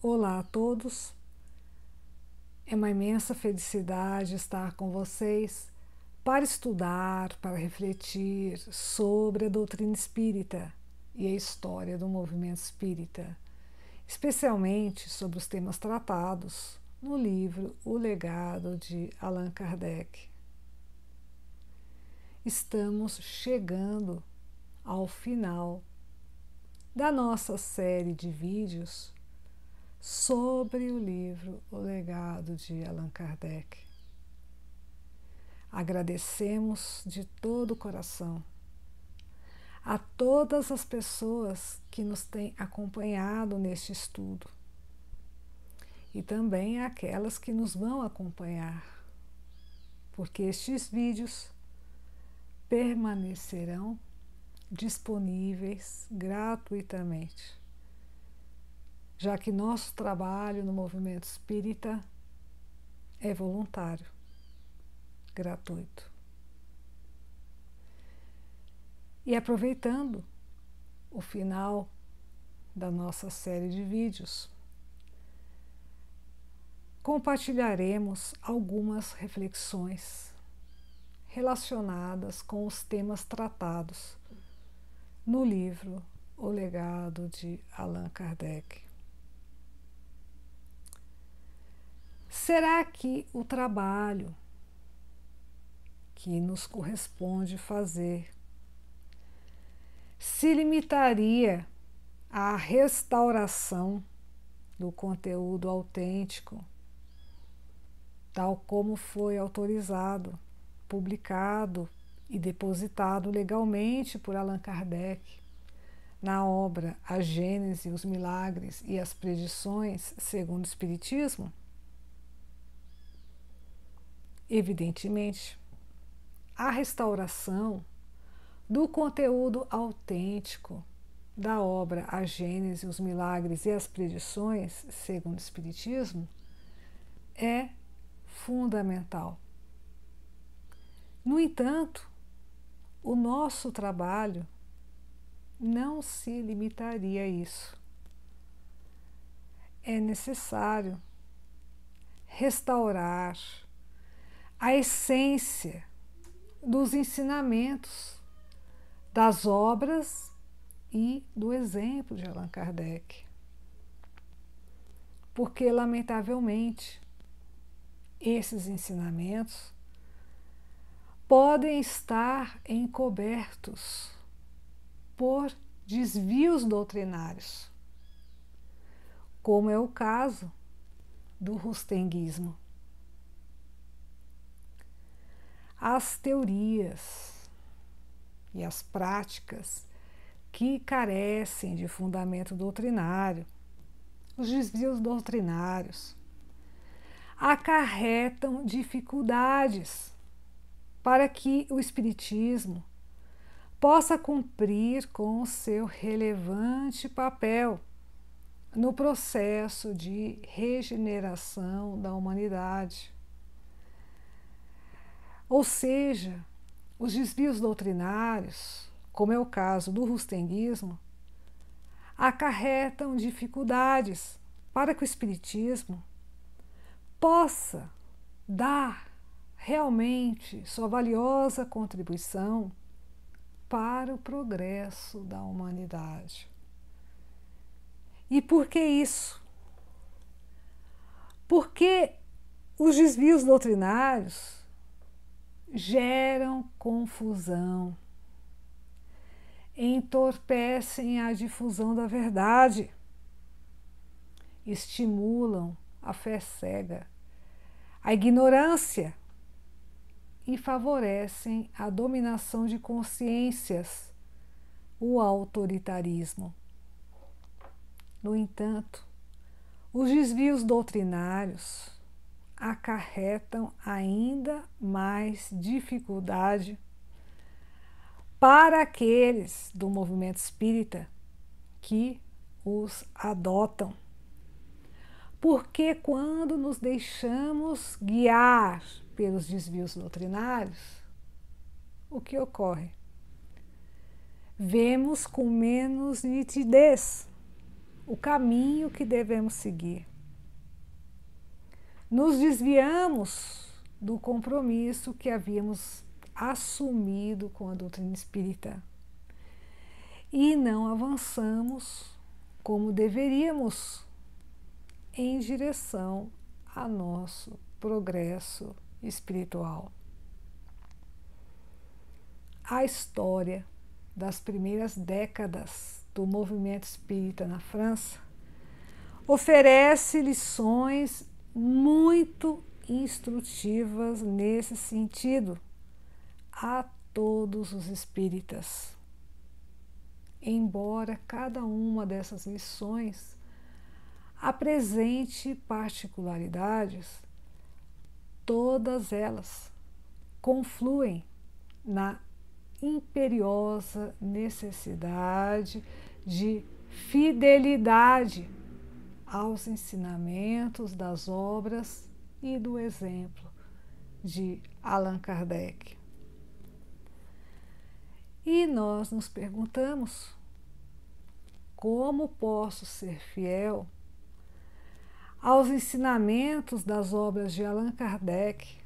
Olá a todos. É uma imensa felicidade estar com vocês para estudar, para refletir sobre a doutrina espírita e a história do movimento espírita, especialmente sobre os temas tratados no livro O Legado de Allan Kardec. Estamos chegando ao final da nossa série de vídeos sobre o livro O Legado de Allan Kardec. Agradecemos de todo o coração a todas as pessoas que nos têm acompanhado neste estudo e também àquelas que nos vão acompanhar, porque estes vídeos permanecerão disponíveis gratuitamente já que nosso trabalho no movimento espírita é voluntário, gratuito. E aproveitando o final da nossa série de vídeos, compartilharemos algumas reflexões relacionadas com os temas tratados no livro O Legado de Allan Kardec. Será que o trabalho que nos corresponde fazer se limitaria à restauração do conteúdo autêntico, tal como foi autorizado, publicado e depositado legalmente por Allan Kardec na obra A Gênese, os Milagres e as Predições segundo o Espiritismo? evidentemente, a restauração do conteúdo autêntico da obra A Gênese, os Milagres e as Predições, segundo o Espiritismo, é fundamental. No entanto, o nosso trabalho não se limitaria a isso. É necessário restaurar, a essência dos ensinamentos, das obras e do exemplo de Allan Kardec. Porque, lamentavelmente, esses ensinamentos podem estar encobertos por desvios doutrinários, como é o caso do rustenguismo. as teorias e as práticas que carecem de fundamento doutrinário, os desvios doutrinários, acarretam dificuldades para que o Espiritismo possa cumprir com seu relevante papel no processo de regeneração da humanidade. Ou seja, os desvios doutrinários, como é o caso do rustenguismo, acarretam dificuldades para que o Espiritismo possa dar realmente sua valiosa contribuição para o progresso da humanidade. E por que isso? Porque os desvios doutrinários geram confusão, entorpecem a difusão da verdade, estimulam a fé cega, a ignorância e favorecem a dominação de consciências, o autoritarismo. No entanto, os desvios doutrinários, acarretam ainda mais dificuldade para aqueles do movimento espírita que os adotam. Porque quando nos deixamos guiar pelos desvios doutrinários, o que ocorre? Vemos com menos nitidez o caminho que devemos seguir nos desviamos do compromisso que havíamos assumido com a doutrina espírita e não avançamos como deveríamos em direção a nosso progresso espiritual. A história das primeiras décadas do movimento espírita na França oferece lições muito instrutivas nesse sentido a todos os espíritas. Embora cada uma dessas lições apresente particularidades, todas elas confluem na imperiosa necessidade de fidelidade aos ensinamentos das obras e do exemplo de Allan Kardec. E nós nos perguntamos: como posso ser fiel aos ensinamentos das obras de Allan Kardec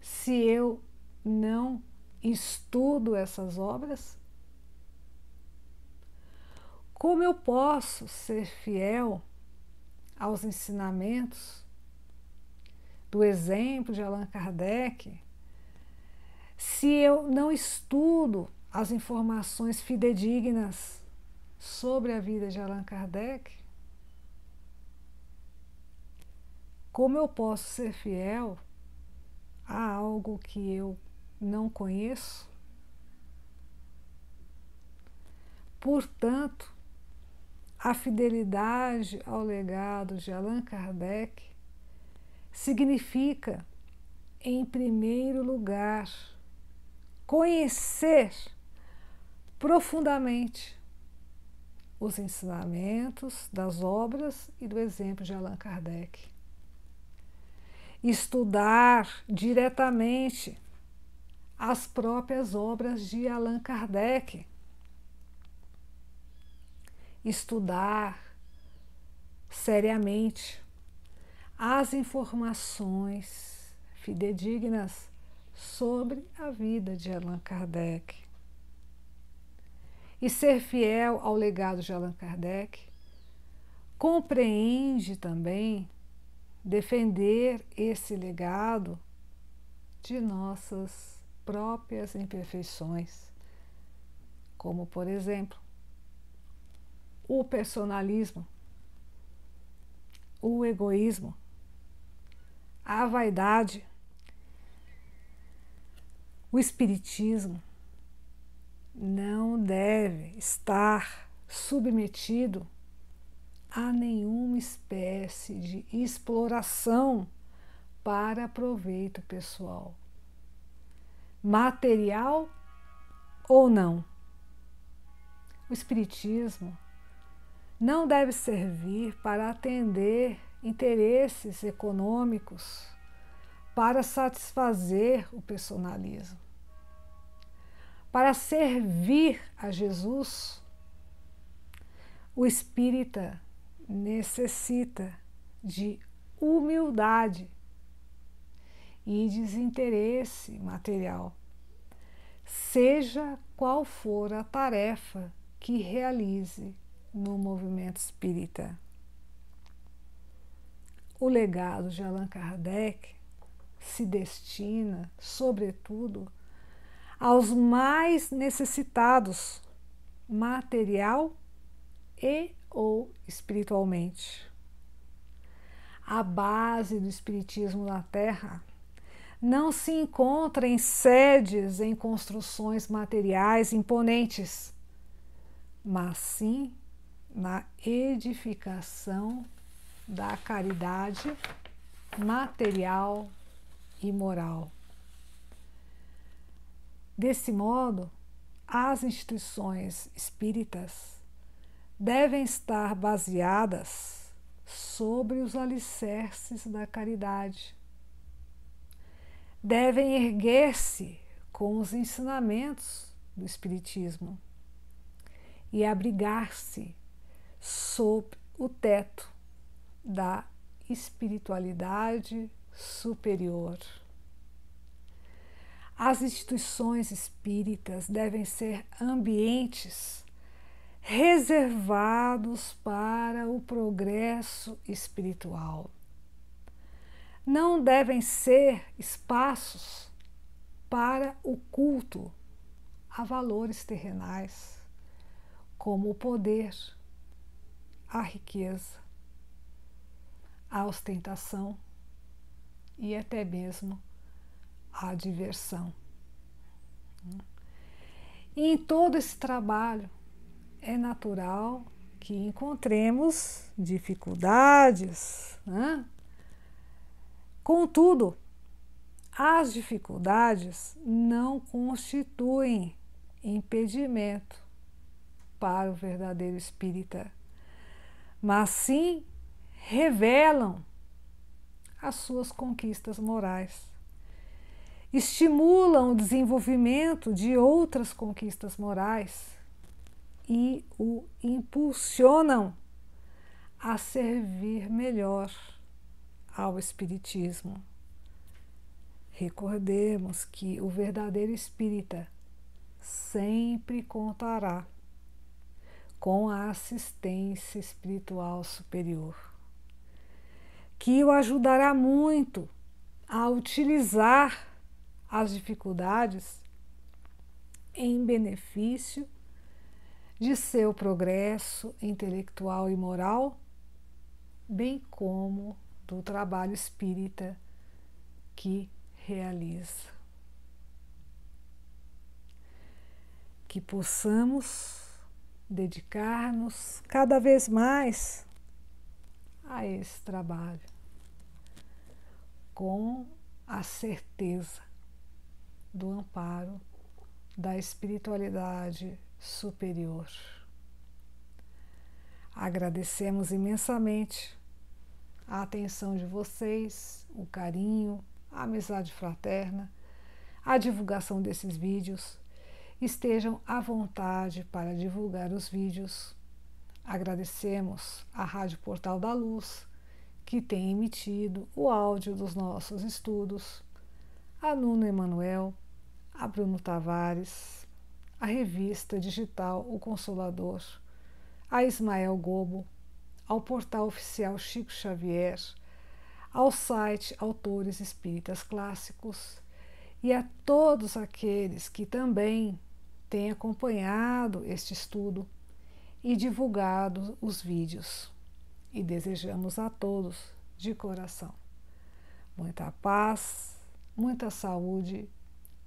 se eu não estudo essas obras? Como eu posso ser fiel aos ensinamentos do exemplo de Allan Kardec, se eu não estudo as informações fidedignas sobre a vida de Allan Kardec, como eu posso ser fiel a algo que eu não conheço? Portanto, a fidelidade ao legado de Allan Kardec significa, em primeiro lugar, conhecer profundamente os ensinamentos das obras e do exemplo de Allan Kardec. Estudar diretamente as próprias obras de Allan Kardec estudar seriamente as informações fidedignas sobre a vida de Allan Kardec. E ser fiel ao legado de Allan Kardec compreende também defender esse legado de nossas próprias imperfeições, como por exemplo, o personalismo, o egoísmo, a vaidade, o espiritismo não deve estar submetido a nenhuma espécie de exploração para proveito pessoal, material ou não. O espiritismo não deve servir para atender interesses econômicos, para satisfazer o personalismo. Para servir a Jesus, o espírita necessita de humildade e desinteresse material, seja qual for a tarefa que realize no movimento espírita. O legado de Allan Kardec se destina, sobretudo, aos mais necessitados, material e ou espiritualmente. A base do espiritismo na Terra não se encontra em sedes, em construções materiais imponentes, mas sim na edificação da caridade material e moral. Desse modo, as instituições espíritas devem estar baseadas sobre os alicerces da caridade. Devem erguer-se com os ensinamentos do Espiritismo e abrigar-se sob o teto da espiritualidade superior. As instituições espíritas devem ser ambientes reservados para o progresso espiritual. Não devem ser espaços para o culto a valores terrenais, como o poder, à riqueza, à ostentação e até mesmo à diversão. E em todo esse trabalho é natural que encontremos dificuldades. Né? Contudo, as dificuldades não constituem impedimento para o verdadeiro espírita mas sim revelam as suas conquistas morais. Estimulam o desenvolvimento de outras conquistas morais e o impulsionam a servir melhor ao Espiritismo. Recordemos que o verdadeiro espírita sempre contará com a assistência espiritual superior, que o ajudará muito a utilizar as dificuldades em benefício de seu progresso intelectual e moral, bem como do trabalho espírita que realiza. Que possamos dedicar-nos cada vez mais a esse trabalho, com a certeza do amparo da espiritualidade superior. Agradecemos imensamente a atenção de vocês, o carinho, a amizade fraterna, a divulgação desses vídeos estejam à vontade para divulgar os vídeos. Agradecemos à Rádio Portal da Luz, que tem emitido o áudio dos nossos estudos, a Nuno Emanuel, a Bruno Tavares, a revista digital O Consolador, a Ismael Gobo, ao portal oficial Chico Xavier, ao site Autores Espíritas Clássicos e a todos aqueles que também tem acompanhado este estudo e divulgado os vídeos. E desejamos a todos, de coração, muita paz, muita saúde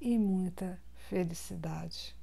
e muita felicidade.